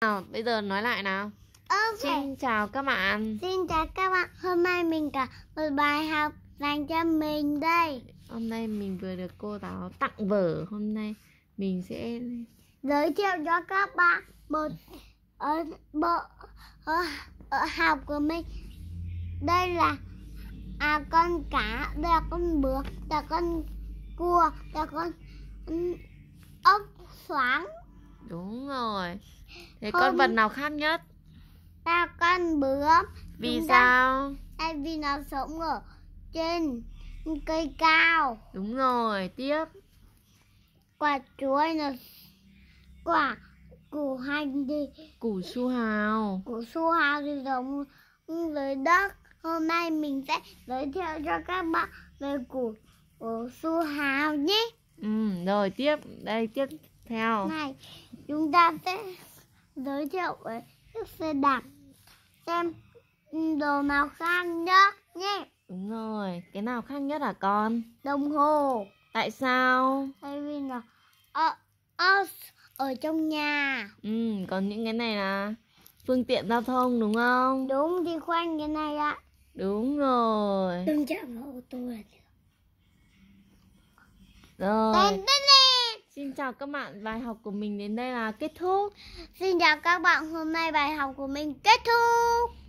nào bây giờ nói lại nào okay. xin chào các bạn xin chào các bạn hôm nay mình cả một bài học dành cho mình đây hôm nay mình vừa được cô giáo tặng vở hôm nay mình sẽ giới thiệu cho các bạn một ở ờ, bộ ở, ờ, ở học của mình đây là à con cá đây là con bướm là con cua là con ốc xoáng đúng rồi thế Hôm... con vật nào khác nhất sao con bướm vì Chúng sao tại vì nó sống ở trên cây cao đúng rồi tiếp quả chuối là quả củ hành thì củ su hào củ su hào thì giống dưới đất hôm nay mình sẽ giới thiệu cho các bạn về củ củ su hào nhé ừ rồi tiếp đây tiếp theo này chúng ta sẽ giới thiệu với chiếc xe đạp xem đồ nào khác nhất nhé đúng rồi cái nào khác nhất hả con đồng hồ tại sao tại vì là ở, ở, ở trong nhà ừ còn những cái này là phương tiện giao thông đúng không đúng đi quanh cái này ạ đúng rồi đừng chạm vào ô tô là được rồi tên, tên Xin chào các bạn, bài học của mình đến đây là kết thúc. Xin chào các bạn, hôm nay bài học của mình kết thúc.